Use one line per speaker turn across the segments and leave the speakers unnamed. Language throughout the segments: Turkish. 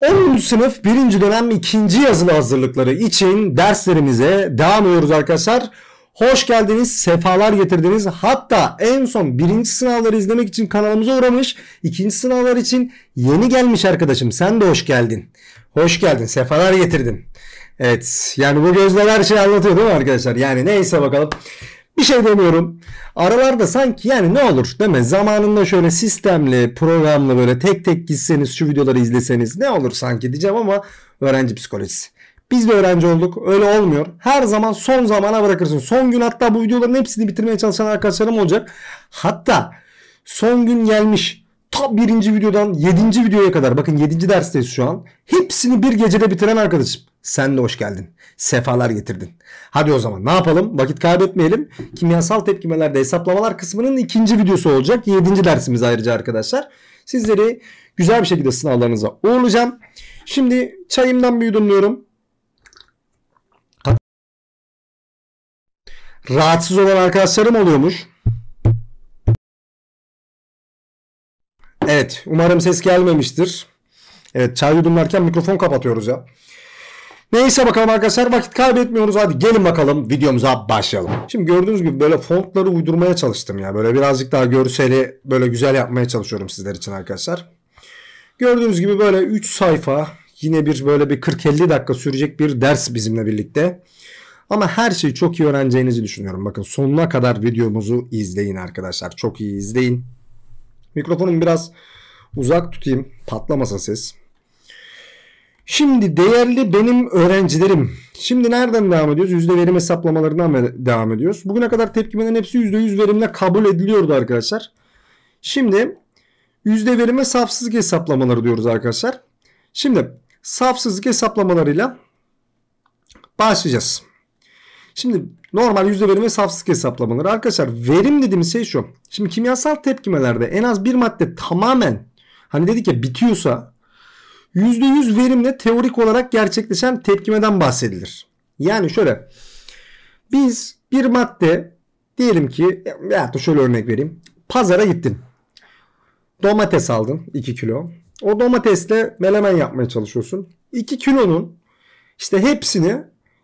10. sınıf 1. dönem 2. yazılı hazırlıkları için derslerimize devam ediyoruz arkadaşlar. Hoş geldiniz, sefalar getirdiniz. Hatta en son birinci sınavları izlemek için kanalımıza uğramış, ikinci sınavlar için yeni gelmiş arkadaşım. Sen de hoş geldin. Hoş geldin, sefalar getirdin. Evet, yani bu gözler her şeyi anlatıyor değil mi arkadaşlar? Yani neyse bakalım. Bir şey demiyorum. Aralarda sanki yani ne olur değil mi? Zamanında şöyle sistemli, programlı böyle tek tek gitseniz şu videoları izleseniz ne olur sanki diyeceğim ama öğrenci psikolojisi. Biz de öğrenci olduk. Öyle olmuyor. Her zaman son zamana bırakırsın. Son gün hatta bu videoların hepsini bitirmeye çalışan arkadaşlarım olacak. Hatta son gün gelmiş ta birinci videodan yedinci videoya kadar bakın yedinci dersteyiz şu an. Hepsini bir gecede bitiren arkadaşım. Sen de hoş geldin. Sefalar getirdin. Hadi o zaman ne yapalım? Vakit kaybetmeyelim. Kimyasal tepkimelerde hesaplamalar kısmının ikinci videosu olacak. Yedinci dersimiz ayrıca arkadaşlar. Sizleri güzel bir şekilde sınavlarınıza uğurlayacağım. Şimdi çayımdan bir yudumluyorum. Rahatsız olan arkadaşlarım oluyormuş. Evet umarım ses gelmemiştir. Evet çay yudumlarken mikrofon kapatıyoruz ya. Neyse bakalım arkadaşlar vakit kaybetmiyoruz. Hadi gelin bakalım videomuza başlayalım. Şimdi gördüğünüz gibi böyle fontları uydurmaya çalıştım ya. Böyle birazcık daha görseli böyle güzel yapmaya çalışıyorum sizler için arkadaşlar. Gördüğünüz gibi böyle 3 sayfa yine bir böyle bir 40-50 dakika sürecek bir ders bizimle birlikte. Ama her şeyi çok iyi öğreneceğinizi düşünüyorum. Bakın sonuna kadar videomuzu izleyin arkadaşlar. Çok iyi izleyin. Mikrofonumu biraz uzak tutayım. Patlamasın ses. Şimdi değerli benim öğrencilerim. Şimdi nereden devam ediyoruz? Yüzde verim hesaplamalarından devam ediyoruz. Bugüne kadar tepkimelerin hepsi yüzde yüz verimle kabul ediliyordu arkadaşlar. Şimdi yüzde verime safsızlık hesaplamaları diyoruz arkadaşlar. Şimdi safsızlık hesaplamalarıyla başlayacağız. Şimdi normal yüzde verim safsızlık hesaplamaları. Arkadaşlar verim dediğimiz şey şu. Şimdi kimyasal tepkimelerde en az bir madde tamamen hani dedik ya bitiyorsa %100 verimle teorik olarak gerçekleşen tepkimeden bahsedilir. Yani şöyle biz bir madde diyelim ki ya da şöyle örnek vereyim. Pazara gittin. Domates aldın 2 kilo. O domatesle melemen yapmaya çalışıyorsun. 2 kilonun işte hepsini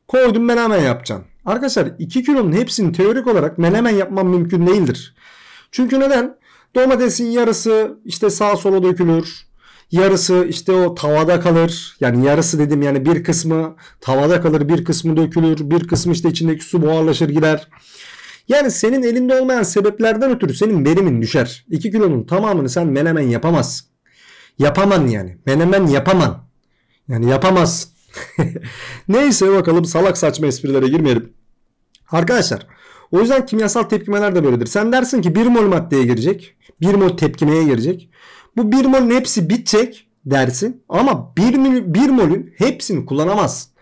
koydun melemen yapacaksın. Arkadaşlar 2 kilonun hepsini teorik olarak melemen yapmam mümkün değildir. Çünkü neden? Domatesin yarısı işte sağa sola dökülür. Yarısı işte o tavada kalır. Yani yarısı dedim yani bir kısmı tavada kalır, bir kısmı dökülür, bir kısmı işte içindeki su buharlaşır gider. Yani senin elinde olmayan sebeplerden ötürü senin verimin düşer. 2 kilonun tamamını sen menemen yapamazsın. Yapaman yani. Menemen yapaman. Yani yapamaz Neyse bakalım salak saçma esprilere girmeyelim. Arkadaşlar o yüzden kimyasal tepkimeler de böyledir. Sen dersin ki 1 mol maddeye girecek. 1 mol tepkimeye girecek. Bu 1 molün hepsi bitecek dersin ama 1, 1 molün hepsini kullanamazsın.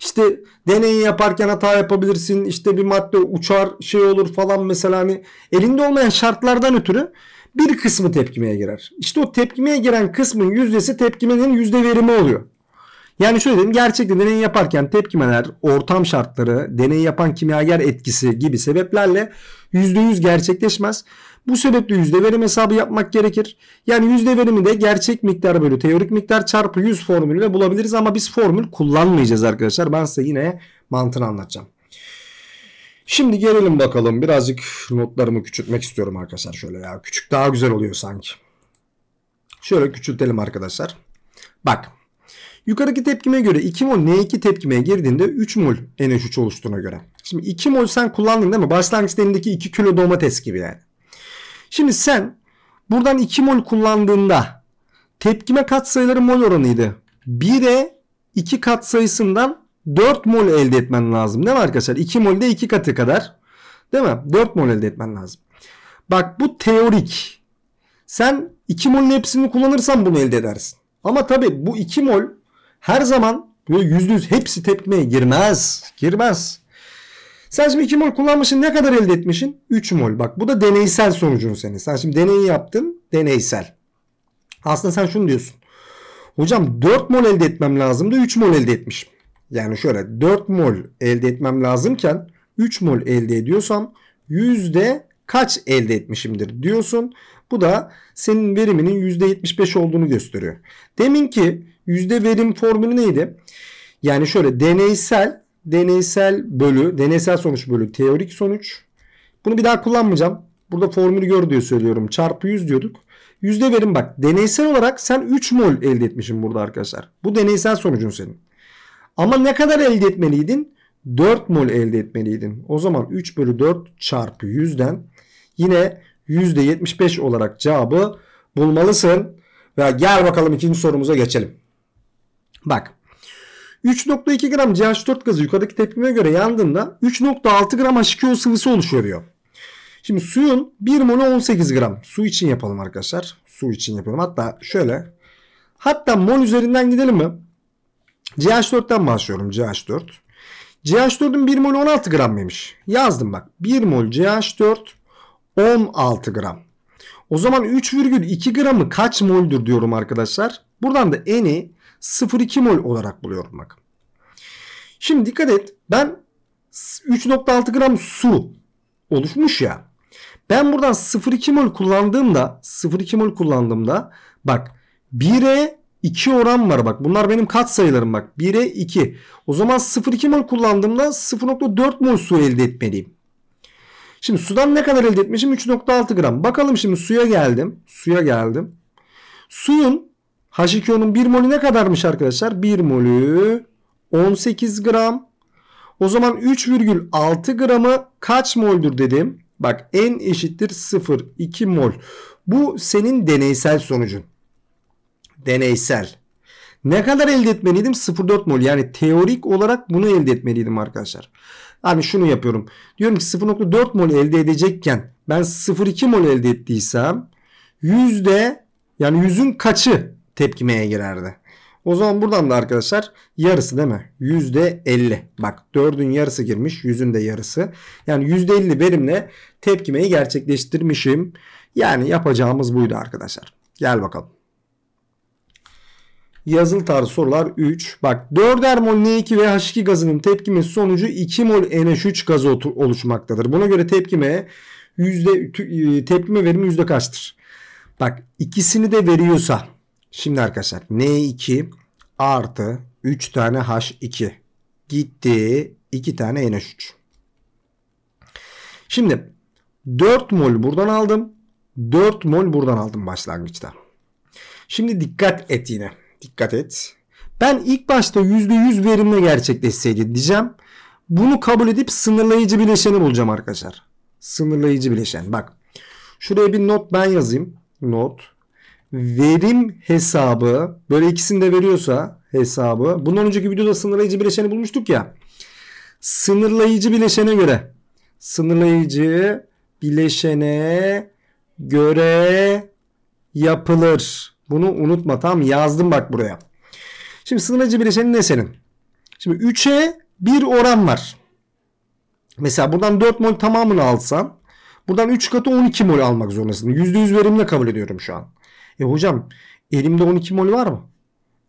İşte deneyi yaparken hata yapabilirsin. İşte bir madde uçar şey olur falan mesela hani elinde olmayan şartlardan ötürü bir kısmı tepkimeye girer. İşte o tepkimeye giren kısmın yüzdesi tepkimenin yüzde verimi oluyor. Yani şöyle dedim gerçekten deney yaparken tepkimeler, ortam şartları, deney yapan kimyager etkisi gibi sebeplerle %100 gerçekleşmez. Bu sebeple yüzde verim hesabı yapmak gerekir. Yani yüzde verimi de gerçek miktar bölü teorik miktar çarpı 100 formülüyle bulabiliriz ama biz formül kullanmayacağız arkadaşlar. Ben size yine mantığını anlatacağım. Şimdi gelelim bakalım. Birazcık notlarımı küçültmek istiyorum arkadaşlar şöyle ya. Küçük daha güzel oluyor sanki. Şöyle küçültelim arkadaşlar. Bak. Yukarıdaki tepkime göre 2 mol N2 tepkimeye girdiğinde 3 mol NH3 oluştuğuna göre. Şimdi 2 mol sen kullandın değil mi? Başlangıçta elindeki 2 kilo domates gibi yani. Şimdi sen buradan 2 mol kullandığında tepkime katsayıları mol oranıydı. 1'e 2 katsayısından 4 mol elde etmen lazım. Değil mi arkadaşlar? 2 de 2 katı kadar. Değil mi? 4 mol elde etmen lazım. Bak bu teorik. Sen 2 molün hepsini kullanırsan bunu elde edersin. Ama tabi bu 2 mol her zaman böyle %100 hepsi tepkimeye girmez. Girmez. Sen şimdi 2 mol kullanmışsın ne kadar elde etmişsin? 3 mol. Bak bu da deneysel sonucun senin. Sen şimdi deneyi yaptın deneysel. Aslında sen şunu diyorsun. Hocam 4 mol elde etmem lazım da 3 mol elde etmişim. Yani şöyle 4 mol elde etmem lazımken 3 mol elde ediyorsam yüzde kaç elde etmişimdir diyorsun. Bu da senin veriminin %75 olduğunu gösteriyor. Demin ki yüzde verim formülü neydi? Yani şöyle deneysel deneysel bölü, deneysel sonuç bölü teorik sonuç. Bunu bir daha kullanmayacağım. Burada formülü gör diye söylüyorum. Çarpı 100 diyorduk. Yüzde verim bak. Deneysel olarak sen 3 mol elde etmişsin burada arkadaşlar. Bu deneysel sonucun senin. Ama ne kadar elde etmeliydin? 4 mol elde etmeliydin. O zaman 3 bölü 4 çarpı 100'den yine %75 olarak cevabı bulmalısın. Ve gel bakalım ikinci sorumuza geçelim. Bak 3.2 gram CH4 gazı yukarıdaki tepkime göre yandığında 3.6 gram H2O sıvısı oluşuyor Şimdi suyun 1 molü 18 gram. Su için yapalım arkadaşlar. Su için yapalım. Hatta şöyle. Hatta mol üzerinden gidelim mi? CH4'ten başlıyorum. CH4. CH4'ün 1 molü 16 gram mıymış? Yazdım bak. 1 mol CH4 16 gram. O zaman 3,2 gramı kaç moldur diyorum arkadaşlar. Buradan da eni 0,2 mol olarak buluyorum bak. Şimdi dikkat et ben 3.6 gram su oluşmuş ya. Ben buradan 0,2 mol kullandığımda 0,2 mol kullandığımda bak 1'e 2 oran var bak. Bunlar benim kat sayılarım bak. 1'e 2. O zaman 0,2 mol kullandığımda 0,4 mol su elde etmeliyim. Şimdi sudan ne kadar elde etmişim? 3.6 gram. Bakalım şimdi suya geldim. Suya geldim. Suyun H2O'nun 1 molü ne kadarmış arkadaşlar? 1 molü 18 gram. O zaman 3,6 gramı kaç moldur dedim. Bak n eşittir 0,2 mol. Bu senin deneysel sonucun. Deneysel. Ne kadar elde etmeliydim? 0,4 mol. Yani teorik olarak bunu elde etmeliydim arkadaşlar. Hani şunu yapıyorum. Diyorum ki 0,4 mol elde edecekken ben 0,2 mol elde ettiysem yüzde yani yüzün kaçı tepkimeye girerdi. O zaman buradan da arkadaşlar yarısı değil mi? %50. Bak 4'ün yarısı girmiş. 100'ün de yarısı. Yani %50 verimle tepkimeyi gerçekleştirmişim. Yani yapacağımız buydu arkadaşlar. Gel bakalım. Yazılı tarzı sorular 3. Bak 4'er mol N2 ve H2 gazının tepkimesi sonucu 2 mol NH3 gazı oluşmaktadır. Buna göre tepkime yüzde tepkime verimi yüzde kaçtır? Bak ikisini de veriyorsa Şimdi arkadaşlar N2 artı 3 tane H2 gitti 2 tane NH3. Şimdi 4 mol buradan aldım. 4 mol buradan aldım başlangıçta. Şimdi dikkat et yine. Dikkat et. Ben ilk başta %100 verimle gerçekleşseydi diyeceğim. Bunu kabul edip sınırlayıcı bileşeni bulacağım arkadaşlar. Sınırlayıcı bileşen. Bak. Şuraya bir not ben yazayım. Not verim hesabı böyle ikisini de veriyorsa hesabı. Bundan önceki videoda sınırlayıcı bileşeni bulmuştuk ya. Sınırlayıcı bileşene göre sınırlayıcı bileşene göre yapılır. Bunu unutma tamam yazdım bak buraya. Şimdi sınırlayıcı bileşenin ne senin? Şimdi 3'e 1 oran var. Mesela buradan 4 mol tamamını alsan buradan 3 katı 12 mol almak zorundasın. %100 verimle kabul ediyorum şu an. E hocam elimde 12 mol var mı?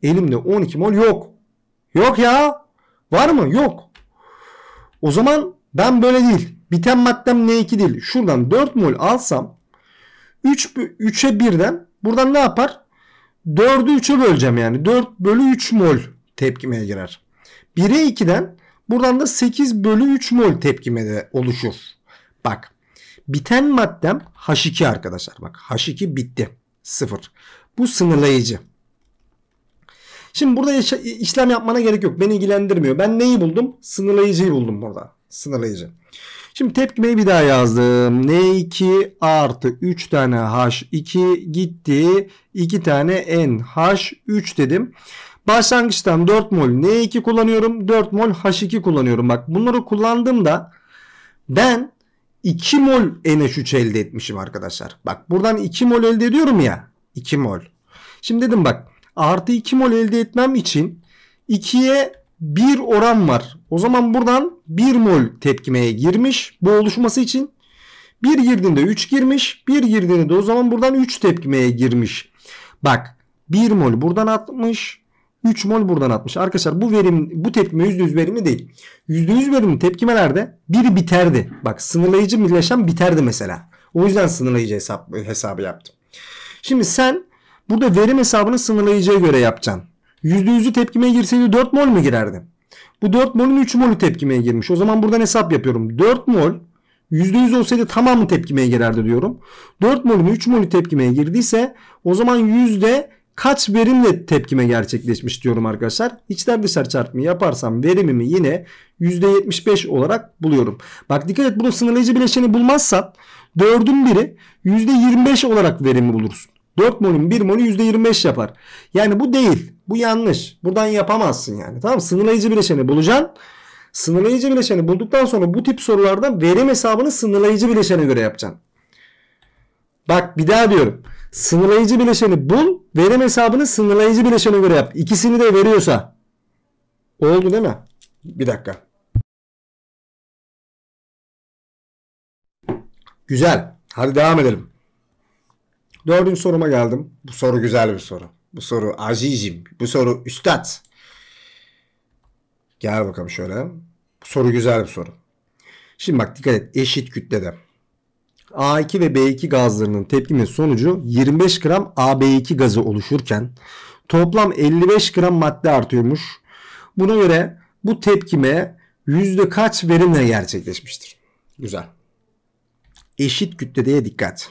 Elimde 12 mol yok. Yok ya. Var mı? Yok. O zaman ben böyle değil. Biten maddem N2 değil. Şuradan 4 mol alsam 3, 3'e 1'den buradan ne yapar? 4'ü 3'e böleceğim yani. 4 bölü 3 mol tepkimeye girer. 1'e 2'den buradan da 8 bölü 3 mol tepkime de oluşur. Bak biten maddem H2 arkadaşlar. Bak H2 bitti sıfır. Bu sınırlayıcı. Şimdi burada işlem yapmana gerek yok. Beni ilgilendirmiyor. Ben neyi buldum? Sınırlayıcıyı buldum burada. Sınırlayıcı. Şimdi tepkimeyi bir daha yazdım. N2 artı 3 tane H2 gitti. 2 tane N h 3 dedim. Başlangıçtan 4 mol N2 kullanıyorum. 4 mol H2 kullanıyorum. Bak bunları kullandığımda ben 2 mol NH3 elde etmişim arkadaşlar. Bak buradan 2 mol elde ediyorum ya. 2 mol. Şimdi dedim bak artı 2 mol elde etmem için 2'ye 1 oran var. O zaman buradan 1 mol tepkimeye girmiş. Bu oluşması için 1 girdiğinde 3 girmiş. 1 girdiğinde o zaman buradan 3 tepkimeye girmiş. Bak 1 mol buradan atmış. 3 mol buradan atmış. Arkadaşlar bu verim bu tepkime %100 verimli değil. %100 verimli tepkimelerde biri biterdi. Bak sınırlayıcı birleşen biterdi mesela. O yüzden sınırlayıcı hesap, hesabı yaptım. Şimdi sen burada verim hesabını sınırlayıcıya göre yapacaksın. %100'ü tepkimeye girseydi 4 mol mu girerdi? Bu 4 molün 3 molü tepkimeye girmiş. O zaman buradan hesap yapıyorum. 4 mol %100 olsaydı tamamı tepkimeye girerdi diyorum. 4 molün 3 molü tepkimeye girdiyse o zaman yüzde kaç verimle tepkime gerçekleşmiş diyorum arkadaşlar. İçler dışlar çarpımı yaparsam verimimi yine %75 olarak buluyorum. Bak dikkat et bunun sınırlayıcı bileşeni bulmazsan 4'ün biri %25 olarak verimi bulursun. 4 molun 1 molü %25 yapar. Yani bu değil. Bu yanlış. Buradan yapamazsın yani. Tamam Sınırlayıcı bileşeni bulacaksın. Sınırlayıcı bileşeni bulduktan sonra bu tip sorularda verim hesabını sınırlayıcı bileşene göre yapacaksın. Bak bir daha diyorum sınırlayıcı bileşeni bul. Verim hesabını sınırlayıcı bileşene göre yap. İkisini de veriyorsa. Oldu değil mi? Bir dakika. Güzel. Hadi devam edelim. Dördüncü soruma geldim. Bu soru güzel bir soru. Bu soru azizim. Bu soru üstad. Gel bakalım şöyle. Bu soru güzel bir soru. Şimdi bak dikkat et. Eşit kütlede. A2 ve B2 gazlarının tepkimin sonucu 25 gram AB2 gazı oluşurken toplam 55 gram madde artıyormuş. Buna göre bu tepkime yüzde kaç verimle gerçekleşmiştir? Güzel. Eşit kütledeye dikkat.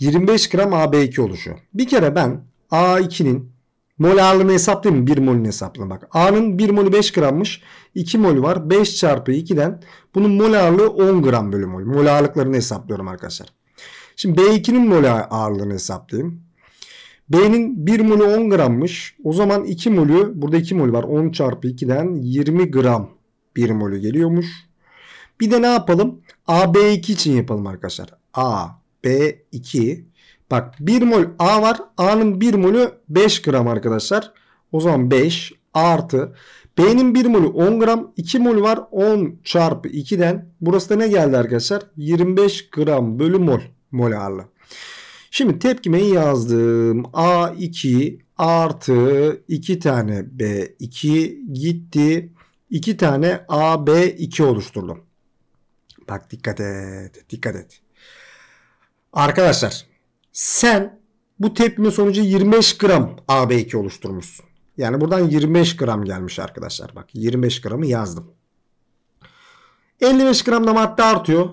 25 gram AB2 oluşuyor. Bir kere ben A2'nin Mol ağırlığını hesaplayayım mı? 1 molünü hesapla bak. A'nın 1 molü 5 grammış. 2 mol var. 5 çarpı 2'den bunun mol ağırlığı 10 gram bölü mol. Mol ağırlıklarını hesaplıyorum arkadaşlar. Şimdi B2'nin mol ağırlığını hesaplayayım. B'nin 1 molü 10 grammış. O zaman 2 molü burada 2 mol var. 10 çarpı 2'den 20 gram 1 molü geliyormuş. Bir de ne yapalım? A B2 için yapalım arkadaşlar. A B2 Bak 1 mol A var. A'nın 1 molü 5 gram arkadaşlar. O zaman 5 A artı B'nin 1 molü 10 gram 2 mol var 10 çarpı 2'den burası da ne geldi arkadaşlar 25 gram bölü mol mol ağırlığı. Şimdi tepkimeyi yazdım A2 artı 2 tane B2 gitti 2 tane AB2 oluşturdum. Bak dikkat et dikkat et. Arkadaşlar sen bu tepkime sonucu 25 gram AB2 oluşturmuşsun. Yani buradan 25 gram gelmiş arkadaşlar. Bak 25 gramı yazdım. 55 gram da madde artıyor.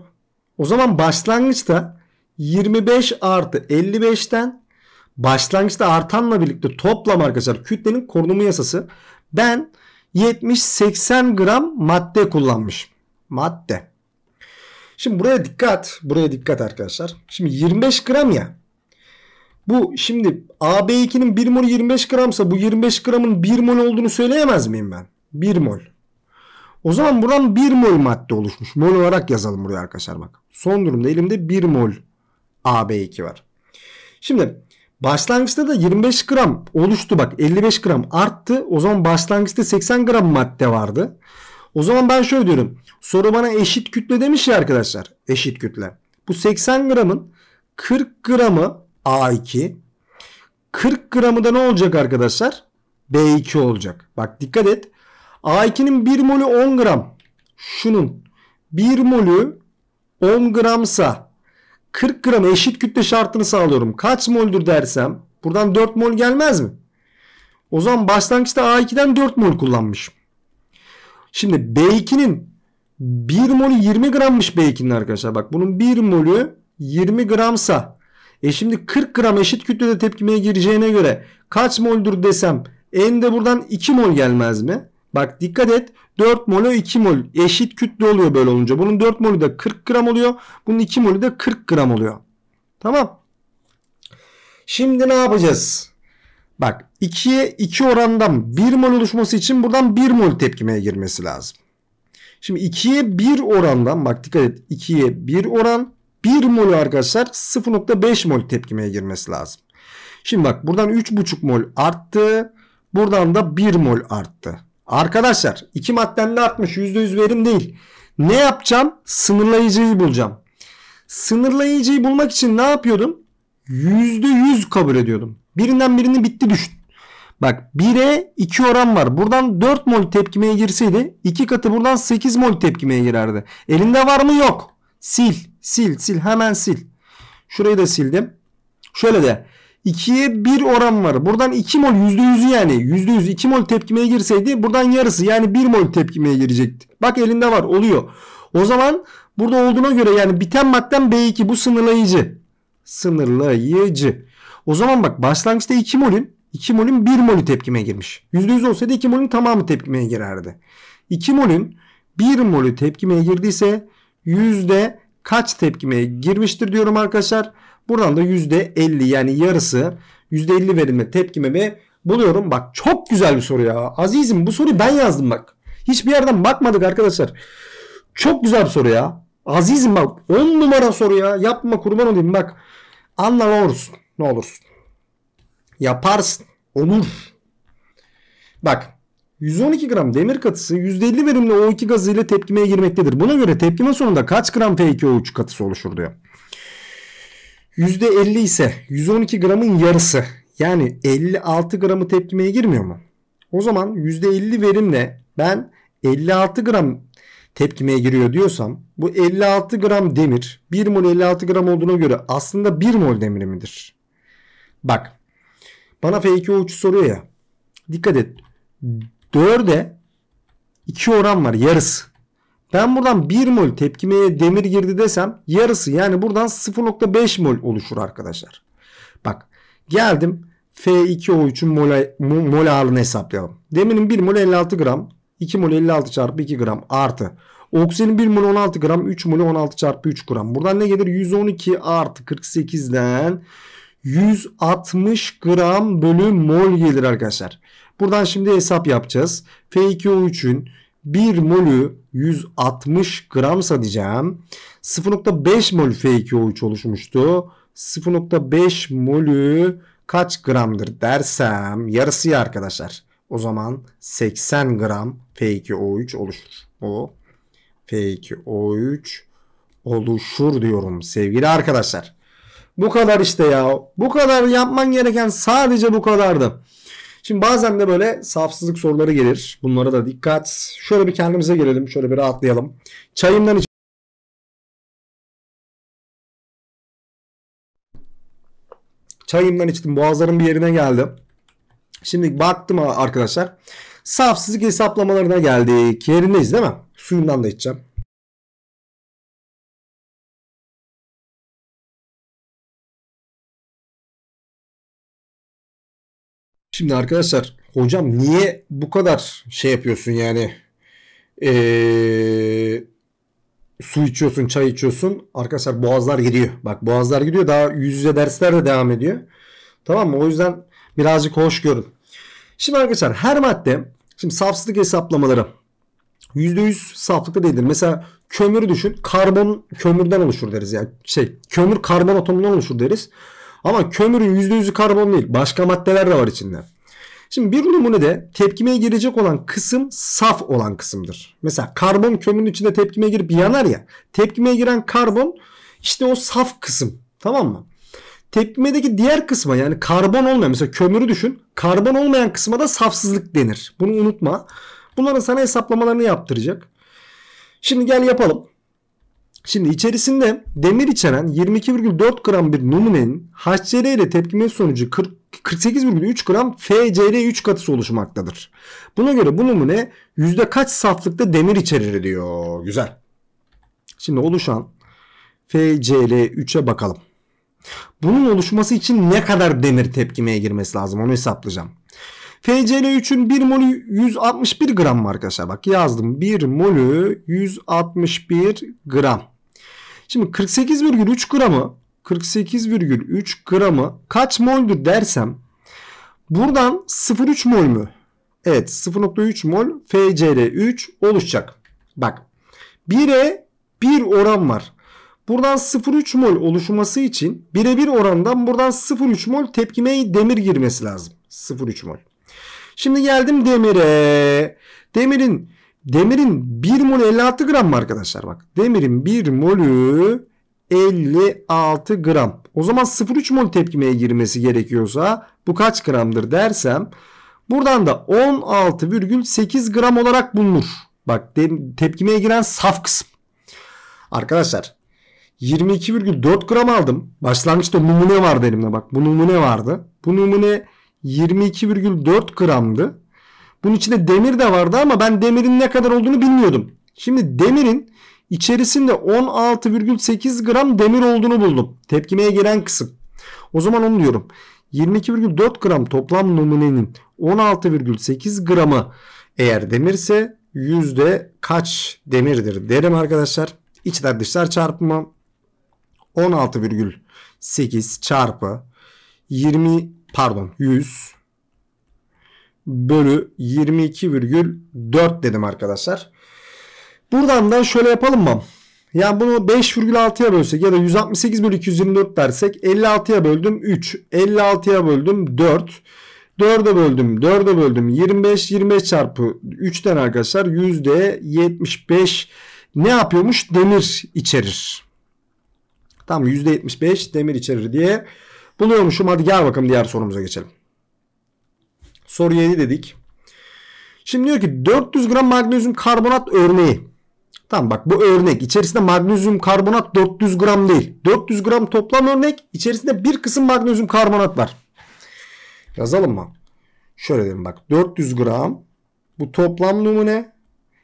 O zaman başlangıçta 25 artı 55'ten başlangıçta artanla birlikte toplam arkadaşlar kütlenin korunumu yasası. Ben 70-80 gram madde kullanmış. Madde. Şimdi buraya dikkat. Buraya dikkat arkadaşlar. Şimdi 25 gram ya. Bu şimdi AB2'nin 1 mol 25 gramsa bu 25 gramın 1 mol olduğunu söyleyemez miyim ben? 1 mol. O zaman buradan 1 mol madde oluşmuş. Mol olarak yazalım buraya arkadaşlar bak. Son durumda elimde 1 mol AB2 var. Şimdi başlangıçta da 25 gram oluştu bak 55 gram arttı. O zaman başlangıçta 80 gram madde vardı. O zaman ben şöyle diyorum. Soru bana eşit kütle demiş ya arkadaşlar. Eşit kütle. Bu 80 gramın 40 gramı A2. 40 gramı da ne olacak arkadaşlar? B2 olacak. Bak dikkat et. A2'nin 1 molü 10 gram. Şunun 1 molü 10 gramsa 40 gram eşit kütle şartını sağlıyorum. Kaç moldur dersem buradan 4 mol gelmez mi? O zaman başlangıçta A2'den 4 mol kullanmışım. Şimdi B2'nin 1 molü 20 grammış B2'nin arkadaşlar. Bak bunun 1 molü 20 gramsa e şimdi 40 gram eşit kütlede tepkimeye gireceğine göre kaç moldur desem en de buradan 2 mol gelmez mi? Bak dikkat et 4 mol'u 2 mol eşit kütle oluyor böyle olunca. Bunun 4 mol'ü de 40 gram oluyor. Bunun 2 mol'ü de 40 gram oluyor. Tamam. Şimdi ne yapacağız? Bak 2'ye 2 orandan 1 mol oluşması için buradan 1 mol tepkimeye girmesi lazım. Şimdi 2'ye 1 orandan bak dikkat et 2'ye 1 oran 1 mol arkadaşlar 0.5 mol tepkimeye girmesi lazım. Şimdi bak buradan 3.5 mol arttı. Buradan da 1 mol arttı. Arkadaşlar iki madden de artmış %100 verim değil. Ne yapacağım? Sınırlayıcıyı bulacağım. Sınırlayıcıyı bulmak için ne yapıyordum? %100 kabul ediyordum. Birinden birini bitti düşün. Bak 1'e 2 oran var. Buradan 4 mol tepkimeye girseydi 2 katı buradan 8 mol tepkimeye girerdi. Elinde var mı? Yok. Sil. Sil sil hemen sil. Şurayı da sildim. Şöyle de 2'ye 1 oran var. Buradan 2 mol %100'ü yani %100 2 mol tepkimeye girseydi buradan yarısı yani 1 mol tepkimeye girecekti. Bak elinde var oluyor. O zaman burada olduğuna göre yani biten madden B2 bu sınırlayıcı. Sınırlayıcı. O zaman bak başlangıçta 2 molün 2 molün 1 molü tepkimeye girmiş. %100 olsaydı 2 molün tamamı tepkimeye girerdi. 2 molün 1 molü tepkimeye girdiyse yüzde kaç tepkimeye girmiştir diyorum arkadaşlar. Buradan da %50 yani yarısı %50 verimle tepkimemi buluyorum. Bak çok güzel bir soru ya. Azizim bu soruyu ben yazdım bak. Hiçbir yerden bakmadık arkadaşlar. Çok güzel bir soru ya. Azizim bak 10 numara soru ya. Yapma kurban olayım bak. Anla olursun. Ne olursun. Yaparsın. Olur. Bak 112 gram demir katısı %50 verimli O2 gazı ile tepkimeye girmektedir. Buna göre tepkime sonunda kaç gram F2O3 katısı oluşur diyor. %50 ise 112 gramın yarısı yani 56 gramı tepkimeye girmiyor mu? O zaman %50 verimle ben 56 gram tepkimeye giriyor diyorsam bu 56 gram demir 1 mol 56 gram olduğuna göre aslında 1 mol demir midir? Bak bana F2O3 soruyor ya dikkat et 4'e 2 oran var yarısı. Ben buradan 1 mol tepkimeye demir girdi desem yarısı yani buradan 0.5 mol oluşur arkadaşlar. Bak geldim F2O3'ün mol, mol ağırlığını hesaplayalım. Demirin 1 mol 56 gram 2 mol 56 çarpı 2 gram artı Oksijenin 1 mol 16 gram 3 mol 16 çarpı 3 gram. Buradan ne gelir? 112 artı 48'den 160 gram bölü mol gelir arkadaşlar. Buradan şimdi hesap yapacağız. F2O3'ün 1 molü 160 gramsa diyeceğim. 0.5 mol F2O3 oluşmuştu. 0.5 molü kaç gramdır dersem yarısı arkadaşlar. O zaman 80 gram F2O3 oluşur. O F2O3 oluşur diyorum sevgili arkadaşlar. Bu kadar işte ya. Bu kadar yapman gereken sadece bu kadardı. Şimdi bazen de böyle safsızlık soruları gelir. Bunlara da dikkat. Şöyle bir kendimize gelelim. Şöyle bir rahatlayalım. Çayımdan iç Çayımdan içtim. Boğazların bir yerine geldi. Şimdi baktım arkadaşlar. Safsızlık hesaplamalarına geldik. Yerindeyiz değil mi? Suyundan da içeceğim. Şimdi arkadaşlar hocam niye bu kadar şey yapıyorsun yani ee, su içiyorsun çay içiyorsun arkadaşlar boğazlar gidiyor. Bak boğazlar gidiyor daha yüz yüze dersler de devam ediyor. Tamam mı? O yüzden birazcık hoş görün. Şimdi arkadaşlar her madde şimdi safsızlık hesaplamaları %100 saflıkta değildir. Mesela kömürü düşün. Karbon kömürden oluşur deriz. Yani şey kömür karbon atomundan oluşur deriz. Ama kömürün %100'ü karbon değil. Başka maddeler de var içinde. Şimdi bir numune de tepkimeye girecek olan kısım saf olan kısımdır. Mesela karbon kömürün içinde tepkime girip yanar ya. Tepkimeye giren karbon işte o saf kısım. Tamam mı? Tepkimedeki diğer kısma yani karbon olmayan mesela kömürü düşün. Karbon olmayan kısma da safsızlık denir. Bunu unutma. Bunların sana hesaplamalarını yaptıracak. Şimdi gel yapalım. Şimdi içerisinde demir içeren 22,4 gram bir numunenin HCl ile tepkime sonucu 48,3 gram FCl3 katısı oluşmaktadır. Buna göre bu numune yüzde kaç saflıkta demir içerir diyor. Güzel. Şimdi oluşan FCl3'e bakalım. Bunun oluşması için ne kadar demir tepkimeye girmesi lazım onu hesaplayacağım. FCl3'ün 1 molü 161 gram arkadaşlar. Bak yazdım. 1 molü 161 gram. Şimdi 48,3 gramı 48,3 gramı kaç moldür dersem buradan 0,3 mol mü? Evet 0,3 mol FCl3 oluşacak. Bak 1'e 1 oran var. Buradan 0,3 mol oluşması için birebir orandan buradan 0,3 mol tepkimeye demir girmesi lazım. 0,3 mol. Şimdi geldim demire. Demirin Demirin 1 mol 56 gram mı arkadaşlar bak. Demirin 1 molü 56 gram. O zaman 0,3 mol tepkimeye girmesi gerekiyorsa bu kaç gramdır dersem buradan da 16,8 gram olarak bulunur. Bak tepkimeye giren saf kısım. Arkadaşlar 22,4 gram aldım. Başlangıçta numune vardı elimde bak. Bu numune vardı. Bu numune 22,4 gramdı. Bunun içinde demir de vardı ama ben demirin ne kadar olduğunu bilmiyordum. Şimdi demirin içerisinde 16,8 gram demir olduğunu buldum. Tepkimeye gelen kısım. O zaman onu diyorum. 22,4 gram toplam numunenin 16,8 gramı eğer demirse yüzde kaç demirdir derim arkadaşlar. İçler dışlar çarpımı 16,8 çarpı 20 pardon 100 bölü 22,4 dedim arkadaşlar. Buradan da şöyle yapalım mı? Yani bunu 5,6'ya bölsek ya da 168 bölü 224 dersek 56'ya böldüm 3. 56'ya böldüm 4. 4'e böldüm 4'e böldüm 25. 25 çarpı 3'ten arkadaşlar %75 ne yapıyormuş? Demir içerir. Tam %75 demir içerir diye buluyormuşum. Hadi gel bakalım diğer sorumuza geçelim. Soru 7 dedik. Şimdi diyor ki 400 gram magnezyum karbonat örneği. Tamam bak bu örnek. İçerisinde magnezyum karbonat 400 gram değil. 400 gram toplam örnek. içerisinde bir kısım magnezyum karbonat var. Yazalım mı? Şöyle dedim bak. 400 gram bu toplam numune.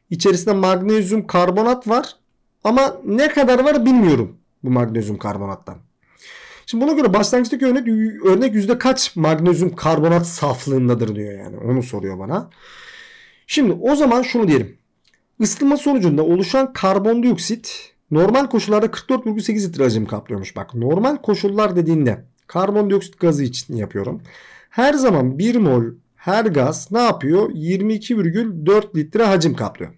İçerisinde magnezyum karbonat var. Ama ne kadar var bilmiyorum bu magnezyum karbonattan. Şimdi buna göre başlangıçtaki örnek, örnek yüzde kaç magnezyum karbonat saflığındadır diyor yani. Onu soruyor bana. Şimdi o zaman şunu diyelim. Isınma sonucunda oluşan karbondioksit normal koşullarda 44,8 litre hacim kaplıyormuş. Bak normal koşullar dediğinde karbondioksit gazı için yapıyorum. Her zaman 1 mol her gaz ne yapıyor? 22,4 litre hacim kaplıyor.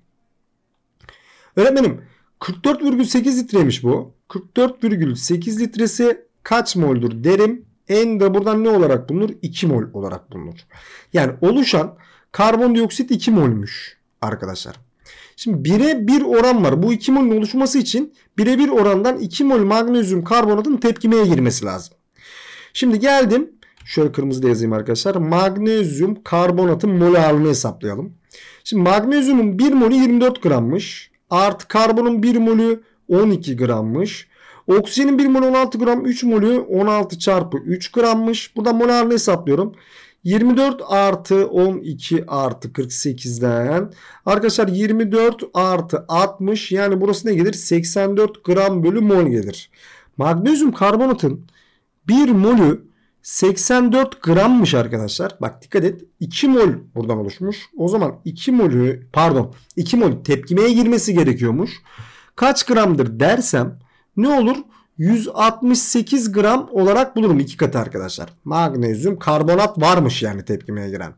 Öğretmenim 44,8 litreymiş bu. 44,8 litresi kaç moldur derim. N de buradan ne olarak bulunur? 2 mol olarak bulunur. Yani oluşan karbondioksit 2 molmüş arkadaşlar. Şimdi bire bir oran var. Bu 2 molün oluşması için bire bir orandan 2 mol magnezyum karbonatın tepkimeye girmesi lazım. Şimdi geldim. Şöyle kırmızı yazayım arkadaşlar. Magnezyum karbonatın mol ağırlığını hesaplayalım. Şimdi magnezyumun 1 molü 24 grammış. Artı karbonun 1 molü 12 grammış. Oksijenin 1 mol 16 gram 3 molü 16 çarpı 3 grammış. Burada molarını hesaplıyorum. 24 artı 12 artı 48'den arkadaşlar 24 artı 60 yani burası ne gelir 84 gram bölü mol gelir. Magnezyum karbonatın 1 molü 84 grammış arkadaşlar. Bak dikkat et 2 mol buradan oluşmuş. O zaman 2 molü pardon 2 mol tepkimeye girmesi gerekiyormuş. Kaç gramdır dersem ne olur? 168 gram olarak bulurum iki katı arkadaşlar. Magnezyum karbonat varmış yani tepkimeye giren.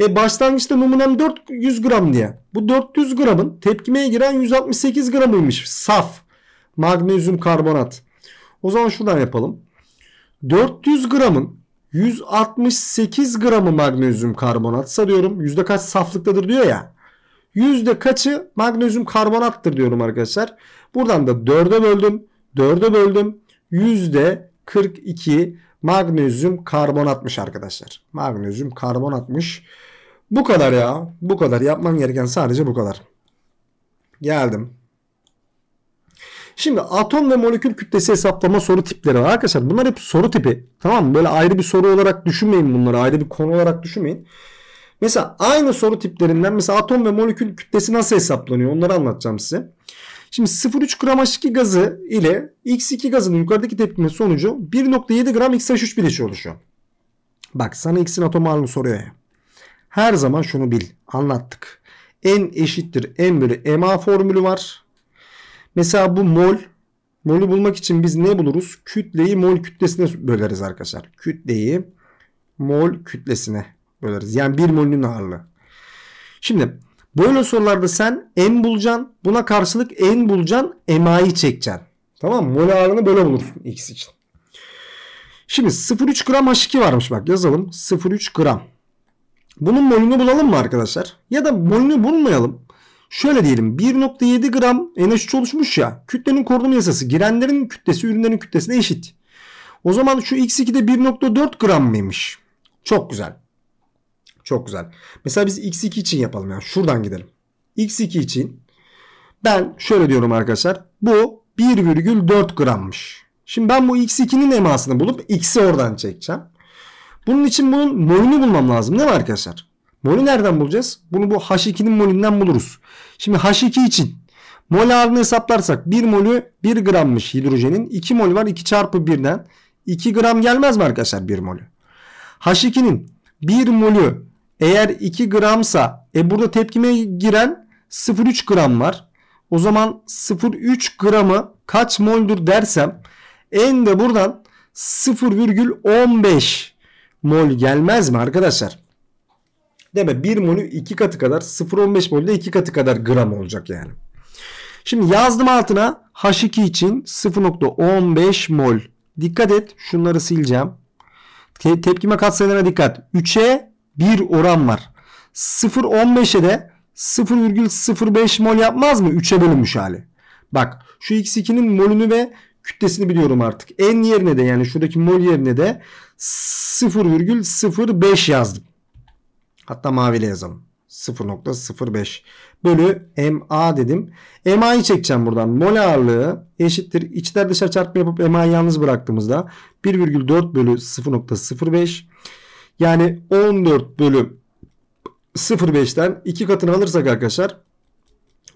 E başlangıçta numunem 400 gram diye. Bu 400 gramın tepkimeye giren 168 gramıymış. Saf. Magnezyum karbonat. O zaman şuradan yapalım. 400 gramın 168 gramı magnezyum karbonat sarıyorum. Yüzde kaç saflıktadır diyor ya. Yüzde kaçı magnezyum karbonattır diyorum arkadaşlar. Buradan da 4'e böldüm. 4'e böldüm. Yüzde 42 magnezyum karbonatmış arkadaşlar. Magnezyum karbonatmış. Bu kadar ya. Bu kadar. yapman gereken sadece bu kadar. Geldim. Şimdi atom ve molekül kütlesi hesaplama soru tipleri var arkadaşlar. Bunlar hep soru tipi. Tamam mı? Böyle ayrı bir soru olarak düşünmeyin bunları. Ayrı bir konu olarak düşünmeyin. Mesela aynı soru tiplerinden mesela atom ve molekül kütlesi nasıl hesaplanıyor onları anlatacağım size. Şimdi 0,3 gram H2 gazı ile X2 gazının yukarıdaki tepkimin sonucu 1,7 gram XH3 bileşi oluşuyor. Bak sana X'in atom ağırlığını soruyor ya. Her zaman şunu bil. Anlattık. N eşittir M bölü MA formülü var. Mesela bu mol. Mol'ü bulmak için biz ne buluruz? Kütleyi mol kütlesine böleriz arkadaşlar. Kütleyi mol kütlesine böleriz. Yani 1 molünün ağırlığı. Şimdi böyle sorularda sen en bulacaksın. Buna karşılık en bulacaksın. MA'yı çekeceksin. Tamam mı? Mol ağırlığını böyle bulursun X için. Şimdi 0,3 gram H2 varmış bak yazalım. 0,3 gram. Bunun molünü bulalım mı arkadaşlar? Ya da molünü bulmayalım. Şöyle diyelim 1.7 gram NH3 oluşmuş ya. Kütlenin korunum yasası girenlerin kütlesi ürünlerin kütlesine eşit. O zaman şu X2'de 1.4 gram mıymış? Çok güzel. Çok güzel. Mesela biz x2 için yapalım yani. Şuradan gidelim. x2 için ben şöyle diyorum arkadaşlar. Bu 1,4 grammış. Şimdi ben bu x2'nin emasını bulup x'i oradan çekeceğim. Bunun için bunun molünü bulmam lazım Ne var arkadaşlar? Molü nereden bulacağız? Bunu bu H2'nin molünden buluruz. Şimdi H2 için mol ağırlığını hesaplarsak 1 molü 1 grammış hidrojenin. 2 mol var 2 çarpı 1'den. 2 gram gelmez mi arkadaşlar 1 molü? H2'nin 1 molü eğer 2 gramsa e burada tepkime giren 0,3 gram var. O zaman 0,3 gramı kaç moldur dersem en de buradan 0,15 mol gelmez mi arkadaşlar? Deme 1 molü 2 katı kadar 0,15 molü de 2 katı kadar gram olacak yani. Şimdi yazdım altına H2 için 0.15 mol. Dikkat et şunları sileceğim. Te tepkime katsayılarına dikkat. 3'e bir oran var. 0.15'e de 0,05 mol yapmaz mı? 3'e bölünmüş hali. Bak şu x2'nin molünü ve kütlesini biliyorum artık. En yerine de yani şuradaki mol yerine de 0,05 yazdım. Hatta maviyle yazalım. 0.05 bölü MA dedim. MA'yı çekeceğim buradan. Mol ağırlığı eşittir. İçler dışarı çarpma yapıp MA'yı yalnız bıraktığımızda 1,4 bölü 0.05 yani 14 bölü 0.5'ten 2 katını alırsak arkadaşlar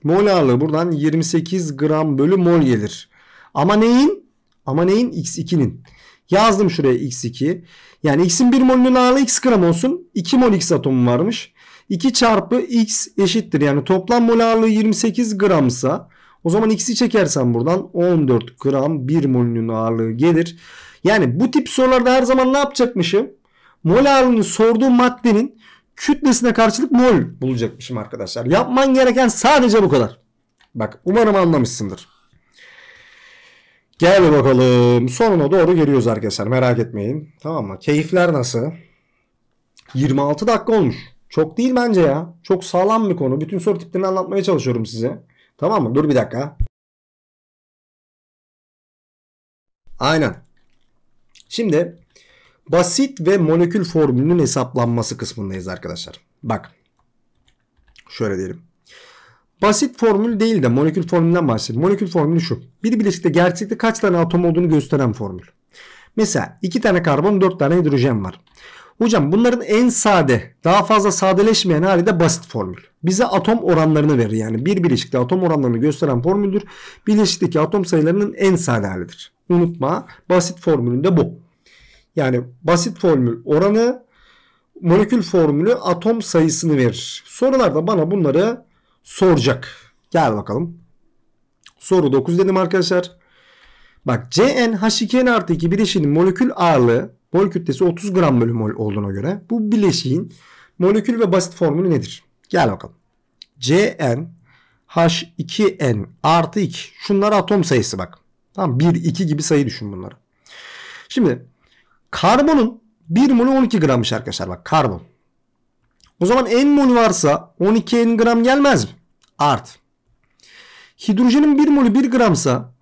mol ağırlığı buradan 28 gram bölü mol gelir. Ama neyin? Ama neyin? X2'nin. Yazdım şuraya X2. Yani X'in 1 molünün ağırlığı X gram olsun. 2 mol X atomu varmış. 2 çarpı X eşittir. Yani toplam mol ağırlığı 28 gramsa o zaman X'i çekersen buradan 14 gram 1 molünün ağırlığı gelir. Yani bu tip sorularda her zaman ne yapacakmışım? mol ağırlığını sorduğu maddenin kütlesine karşılık mol bulacakmışım arkadaşlar. Yapman gereken sadece bu kadar. Bak umarım anlamışsındır. Gel bakalım. Sonuna doğru geliyoruz arkadaşlar. Merak etmeyin. Tamam mı? Keyifler nasıl? 26 dakika olmuş. Çok değil bence ya. Çok sağlam bir konu. Bütün soru tiplerini anlatmaya çalışıyorum size. Tamam mı? Dur bir dakika. Aynen. Şimdi basit ve molekül formülünün hesaplanması kısmındayız arkadaşlar. Bak şöyle diyelim. Basit formül değil de molekül formülünden bahsedeyim. Molekül formülü şu. Bir bileşikte gerçekte kaç tane atom olduğunu gösteren formül. Mesela 2 tane karbon 4 tane hidrojen var. Hocam bunların en sade daha fazla sadeleşmeyen hali de basit formül. Bize atom oranlarını verir. Yani bir bileşikte atom oranlarını gösteren formüldür. Bileşikteki atom sayılarının en sade halidir. Unutma basit formülünde bu. Yani basit formül oranı molekül formülü atom sayısını verir. Sorularda bana bunları soracak. Gel bakalım. Soru 9 dedim arkadaşlar. Bak CnH2n artı 2 bileşinin molekül ağırlığı mol kütlesi 30 gram bölü mol olduğuna göre bu bileşiğin molekül ve basit formülü nedir? Gel bakalım. cnh 2 n artı 2. Şunlar atom sayısı bak. Tamam 1, 2 gibi sayı düşün bunları. Şimdi Karbonun 1 molü 12 grammış arkadaşlar bak karbon. O zaman en mol varsa 12 n gram gelmez mi? Art. Hidrojenin 1 molü 1 gramsa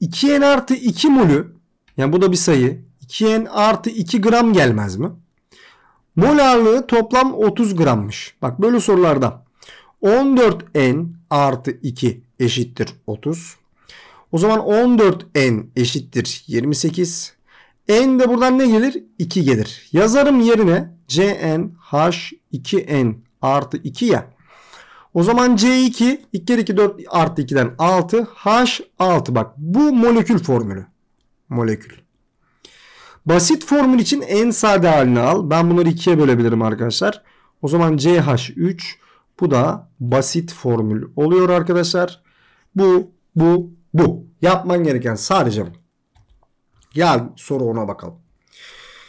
2n artı 2 molü yani bu da bir sayı 2n artı 2 gram gelmez mi? Mol ağırlığı toplam 30 grammış. Bak böyle sorularda 14n artı 2 eşittir 30. O zaman 14n eşittir 28. En de buradan ne gelir? 2 gelir. Yazarım yerine Cn H2n artı 2 ya. O zaman C2 2 kere 2 4 artı 2'den 6 H6 bak bu molekül formülü. Molekül. Basit formül için en sade halini al. Ben bunları ikiye bölebilirim arkadaşlar. O zaman CH3 bu da basit formül oluyor arkadaşlar. Bu, bu, bu. Yapman gereken sadece bu. Ya soru ona bakalım.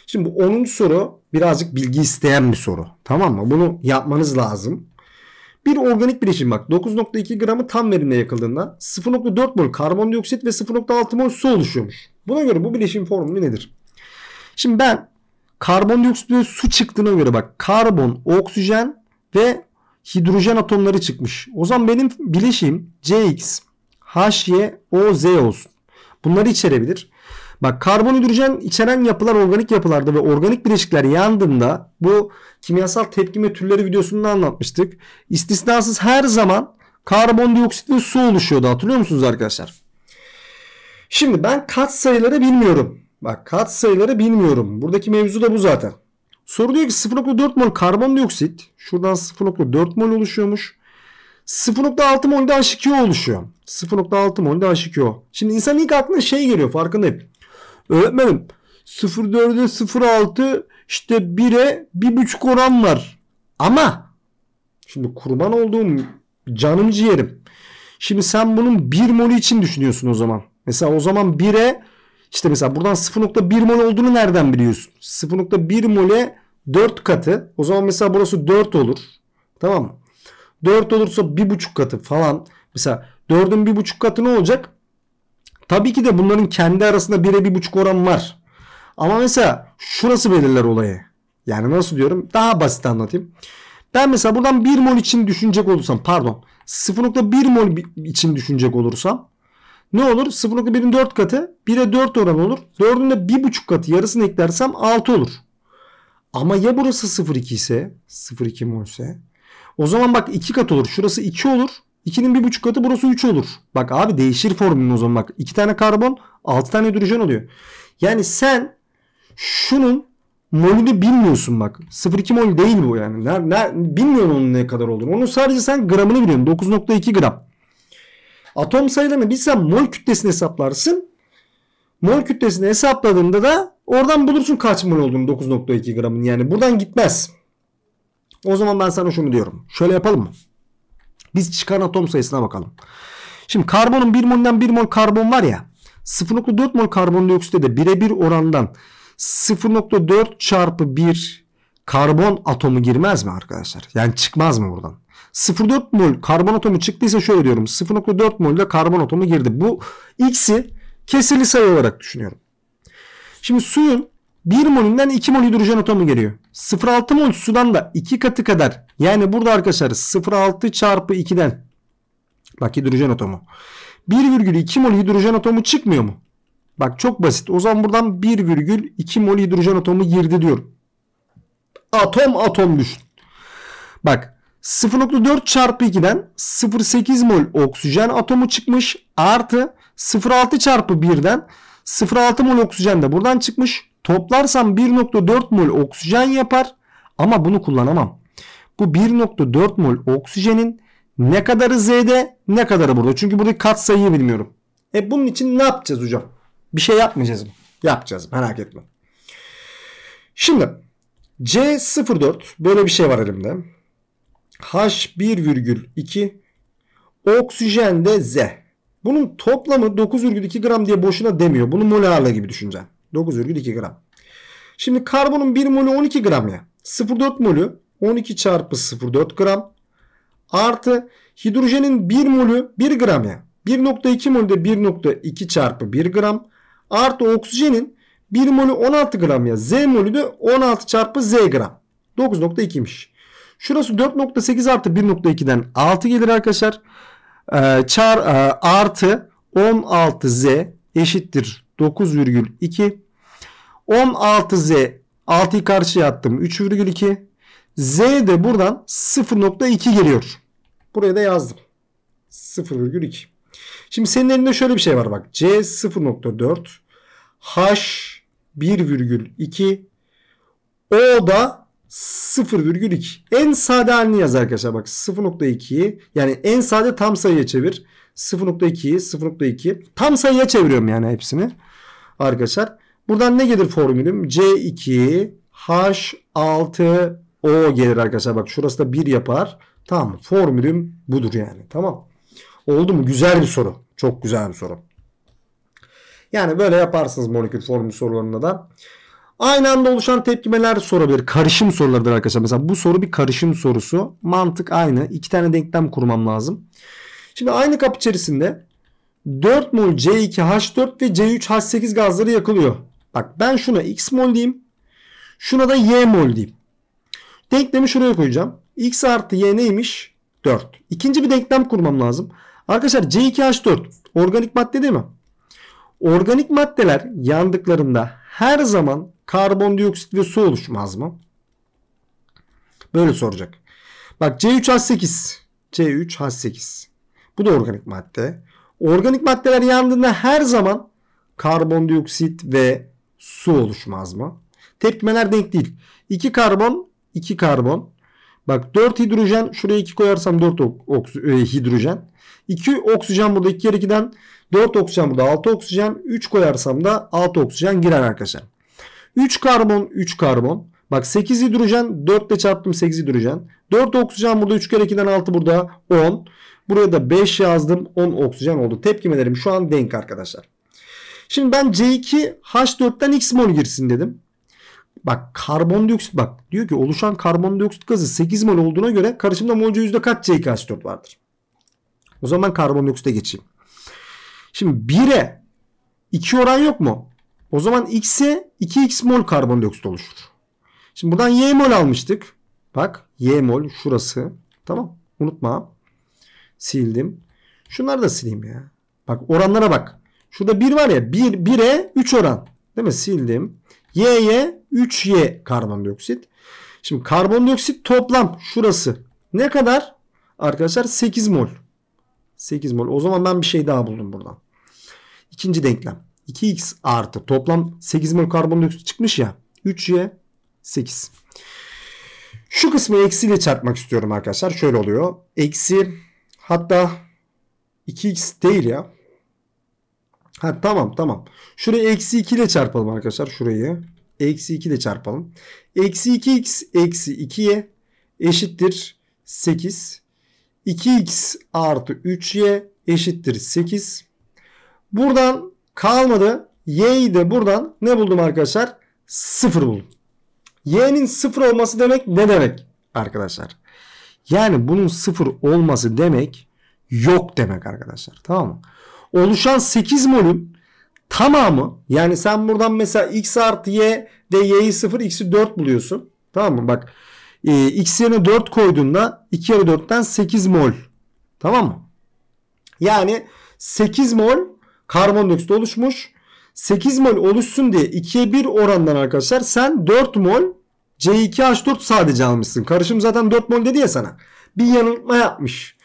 Şimdi bu 10. soru birazcık bilgi isteyen bir soru. Tamam mı? Bunu yapmanız lazım. Bir organik bileşim bak 9.2 gramı tam verimle yakıldığında 0.4 mol karbondioksit ve 0.6 mol su oluşuyormuş. Buna göre bu bileşim formülü nedir? Şimdi ben karbondioksit ve su çıktığına göre bak karbon, oksijen ve hidrojen atomları çıkmış. O zaman benim bileşim CX, HY, olsun. Bunları içerebilir. Bak karbon hidrojen içeren yapılar organik yapılarda ve organik bileşikler yandığında bu kimyasal tepkime türleri videosunda anlatmıştık. İstisnasız her zaman karbondioksit ve su oluşuyordu hatırlıyor musunuz arkadaşlar? Şimdi ben kat sayıları bilmiyorum. Bak kat sayıları bilmiyorum. Buradaki mevzu da bu zaten. Soru diyor ki 0.4 mol karbondioksit. Şuradan 0.4 mol oluşuyormuş. 0.6 molde H2O oluşuyor. 0.6 molde H2O. Şimdi insan ilk aklına şey geliyor farkındayım. Öğretmenim 0.4'e 0.6 işte 1'e 1.5 oran var. Ama şimdi kurban olduğum canım ciğerim. Şimdi sen bunun 1 molü için düşünüyorsun o zaman. Mesela o zaman 1'e işte mesela buradan 0.1 mol olduğunu nereden biliyorsun? 0.1 mole 4 katı. O zaman mesela burası 4 olur. Tamam mı? 4 olursa 1.5 katı falan. Mesela 4'ün 1.5 katı ne olacak? Tabii ki de bunların kendi arasında bir buçuk oran var. Ama mesela şurası belirler olayı. Yani nasıl diyorum? Daha basit anlatayım. Ben mesela buradan 1 mol için düşünecek olursam pardon 0.1 mol için düşünecek olursam ne olur? 0.1'in 4 katı 1'e 4 oran olur. 4'ün de 1.5 katı yarısını eklersem 6 olur. Ama ya burası 0.2 ise 0.2 mol ise o zaman bak 2 kat olur. Şurası 2 olur. 2'nin 1,5 katı burası 3 olur. Bak abi değişir formülün o zaman bak. 2 tane karbon 6 tane hidrojen oluyor. Yani sen şunun molünü bilmiyorsun bak. 0,2 mol değil bu yani. Ne, ne, bilmiyorsun onun ne kadar olduğunu. Onun sadece sen gramını biliyorsun. 9,2 gram. Atom sayılarını bilsen mol kütlesini hesaplarsın. Mol kütlesini hesapladığında da oradan bulursun kaç mol olduğunu 9,2 gramın. Yani buradan gitmez. O zaman ben sana şunu diyorum. Şöyle yapalım mı? Biz çıkan atom sayısına bakalım. Şimdi karbonun 1 mol'den 1 mol karbon var ya 0.4 mol karbondioksitte de birebir orandan 0.4 çarpı 1 karbon atomu girmez mi arkadaşlar? Yani çıkmaz mı buradan? 0.4 mol karbon atomu çıktıysa şöyle diyorum. 0.4 mol de karbon atomu girdi. Bu x'i kesirli sayı olarak düşünüyorum. Şimdi suyun 1 molünden 2 mol hidrojen atomu geliyor. 0,6 mol sudan da 2 katı kadar. Yani burada arkadaşlar 0,6 çarpı 2'den. Bak hidrojen atomu. 1,2 mol hidrojen atomu çıkmıyor mu? Bak çok basit. O zaman buradan 1,2 mol hidrojen atomu girdi diyorum. Atom atom düşün. Bak 0.4 çarpı 2'den 0.8 mol oksijen atomu çıkmış. Artı 0.6 çarpı 1'den 0.6 mol oksijen de buradan çıkmış. Toplarsam 1.4 mol oksijen yapar ama bunu kullanamam. Bu 1.4 mol oksijenin ne kadarı Z'de ne kadarı burada. Çünkü buradaki kat sayıyı bilmiyorum. E bunun için ne yapacağız hocam? Bir şey yapmayacağız mı? Yapacağız merak etme. Şimdi C04 böyle bir şey var elimde. H1,2 oksijen de Z. Bunun toplamı 9,2 gram diye boşuna demiyor. Bunu mol ağırlığı gibi düşüneceğim. 9,2 gram. Şimdi karbonun 1 molü 12 gram ya. 0,4 molü 12 çarpı 0,4 gram artı hidrojenin 1 molü 1 gram ya. 1.2 molü de 1.2 çarpı 1 gram artı oksijenin 1 molü 16 gram ya. Z molü de 16 çarpı Z gram. 9.2'ymiş. Şurası 4.8 artı 1.2'den 6 gelir arkadaşlar. Ee, çar, e, artı 16Z eşittir 9,2 16Z 6'yı karşıya attım 3,2 Z de buradan 0,2 geliyor. Buraya da yazdım. 0,2. Şimdi senin elinde şöyle bir şey var bak. C 0,4 H 1,2 O da 0,2. En sade halini yaz arkadaşlar. Bak 0.2'yi yani en sade tam sayıya çevir. 0.2'yi 0.2 tam sayıya çeviriyorum yani hepsini arkadaşlar. Buradan ne gelir formülüm? C2 H6O gelir arkadaşlar. Bak şurası da 1 yapar. Tamam formülüm budur yani. Tamam. Oldu mu? Güzel bir soru. Çok güzel bir soru. Yani böyle yaparsınız molekül formül sorularında da. Aynı anda oluşan tepkimeler sorabilir. Karışım sorularıdır arkadaşlar. Mesela bu soru bir karışım sorusu. Mantık aynı. İki tane denklem kurmam lazım. Şimdi aynı kap içerisinde 4 mol C2H4 ve C3H8 gazları yakılıyor. Bak ben şuna X mol diyeyim. Şuna da Y mol diyeyim. Denklemi şuraya koyacağım. X artı Y neymiş? 4. İkinci bir denklem kurmam lazım. Arkadaşlar C2H4 organik madde değil mi? Organik maddeler yandıklarında her zaman karbondioksit ve su oluşmaz mı? Böyle soracak. Bak C3H8. C3H8. Bu da organik madde. Organik maddeler yandığında her zaman karbondioksit ve su oluşmaz mı? Tepkimeler denk değil. 2 karbon, 2 karbon. Bak 4 hidrojen şuraya 2 koyarsam 4 e, hidrojen. 2 oksijen burada 2 kere 2'den 4 oksijen burada 6 oksijen. 3 koyarsam da 6 oksijen girer arkadaşlar. 3 karbon 3 karbon. Bak 8 hidrojen 4 ile çarptım 8 hidrojen. 4 oksijen burada 3 kere 2'den 6 burada 10. Buraya da 5 yazdım. 10 oksijen oldu. Tepkimelerim şu an denk arkadaşlar. Şimdi ben C2 H4'ten X mol girsin dedim. Bak karbondioksit bak diyor ki oluşan karbondioksit gazı 8 mol olduğuna göre karışımda molca yüzde kaç C2H4 vardır? O zaman karbondioksite geçeyim. Şimdi 1'e 2 oran yok mu? O zaman X'e 2X mol karbondioksit oluşur. Şimdi buradan Y mol almıştık. Bak Y mol şurası. Tamam unutma sildim. Şunları da sileyim ya. Bak oranlara bak. Şurada 1 var ya 1 1'e 3 oran. Değil mi? Sildim. Y'ye 3Y karbondioksit. Şimdi karbondioksit toplam şurası ne kadar? Arkadaşlar 8 mol. 8 mol. O zaman ben bir şey daha buldum buradan. İkinci denklem. 2x artı toplam 8 mol karbondioksit çıkmış ya. 3y 8. Şu kısmı eksiyle çarpmak istiyorum arkadaşlar. Şöyle oluyor. Eksi Hatta 2x değil ya. Ha tamam tamam. Şurayı eksi 2 ile çarpalım arkadaşlar. Şurayı eksi 2 ile çarpalım. Eksi 2x eksi 2y eşittir 8. 2x artı 3y eşittir 8. Buradan kalmadı. y'yi de buradan ne buldum arkadaşlar? 0 buldum. y'nin 0 olması demek ne demek arkadaşlar? Yani bunun sıfır olması demek yok demek arkadaşlar. Tamam mı? Oluşan 8 molün tamamı yani sen buradan mesela x artı y de y'yi 0 x'i 4 buluyorsun. Tamam mı? Bak e, x yerine 4 koyduğunda 2 yarı 4'ten 8 mol. Tamam mı? Yani 8 mol karbondioksit oluşmuş. 8 mol oluşsun diye 2'ye 1 orandan arkadaşlar sen 4 mol C2H4 sadece almışsın. Karışım zaten 4 mol dedi ya sana. Bir yanıltma yapmış.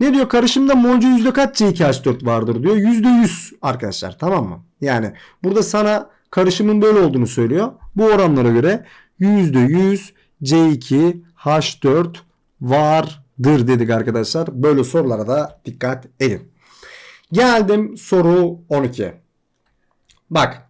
Ne diyor? Karışımda molcu yüzde kaç C2H4 vardır diyor. Yüzde yüz arkadaşlar tamam mı? Yani burada sana karışımın böyle olduğunu söylüyor. Bu oranlara göre yüzde yüz C2H4 vardır dedik arkadaşlar. Böyle sorulara da dikkat edin. Geldim soru 12. Bak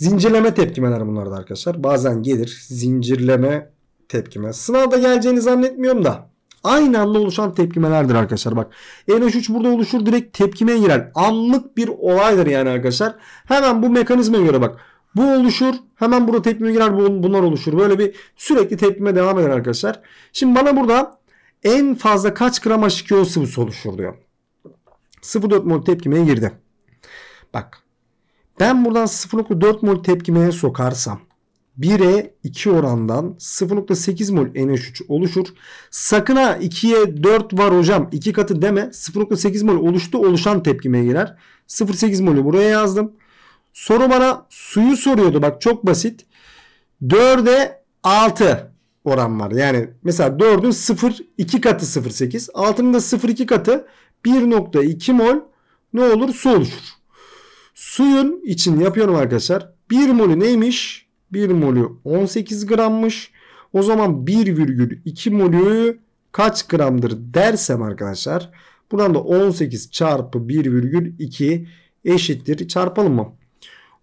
Zincirleme tepkimeler bunlar da arkadaşlar. Bazen gelir zincirleme tepkime. Sınavda geleceğini zannetmiyorum da. Aynı anda oluşan tepkimelerdir arkadaşlar. Bak NH3 burada oluşur direkt tepkime girer. Anlık bir olaydır yani arkadaşlar. Hemen bu mekanizmaya göre bak. Bu oluşur. Hemen burada tepkime girer. Bunlar oluşur. Böyle bir sürekli tepkime devam eder arkadaşlar. Şimdi bana burada en fazla kaç gram H2O sıvısı oluşur diyor. 0.4 mol tepkime girdi. Bak ben buradan 0.4 mol tepkimeye sokarsam 1'e 2 orandan 0.8 mol NH3 oluşur. Sakın ha 2'ye 4 var hocam 2 katı deme 0.8 mol oluştu oluşan tepkimeye girer. 0.8 molü buraya yazdım. Soru bana suyu soruyordu bak çok basit. 4'e 6 oran var. Yani mesela 4'ün 0 2 katı 0.8 altının da 0.2 katı 1.2 mol ne olur su oluşur. Suyun için yapıyorum arkadaşlar. 1 molü neymiş? 1 molü 18 grammış. O zaman 1,2 molü kaç gramdır dersem arkadaşlar. Buradan da 18 çarpı 1,2 eşittir. Çarpalım mı?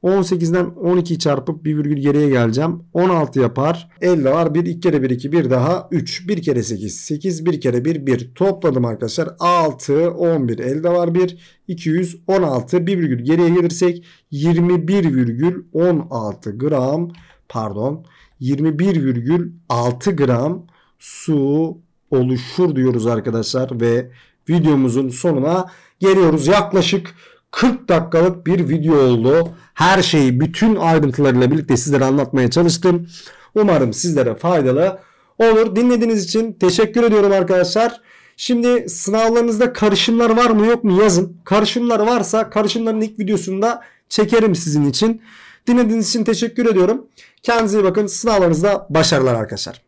18'den 12 çarpıp bir virgül geriye geleceğim. 16 yapar. 50 var. 1, 2 kere 1, 2, 1 daha 3. 1 kere 8, 8. 1 kere 1, 1. Topladım arkadaşlar. 6, 11. 50 var. 1, 216. Bir virgül geriye gelirsek 21,16 gram pardon 21,6 gram su oluşur diyoruz arkadaşlar ve videomuzun sonuna geliyoruz. Yaklaşık 40 dakikalık bir video oldu. Her şeyi bütün ayrıntılarıyla birlikte sizlere anlatmaya çalıştım. Umarım sizlere faydalı olur. Dinlediğiniz için teşekkür ediyorum arkadaşlar. Şimdi sınavlarınızda karışımlar var mı yok mu yazın. Karışımlar varsa karışımların ilk videosunda çekerim sizin için. Dinlediğiniz için teşekkür ediyorum. Kendinize iyi bakın. Sınavlarınızda başarılar arkadaşlar.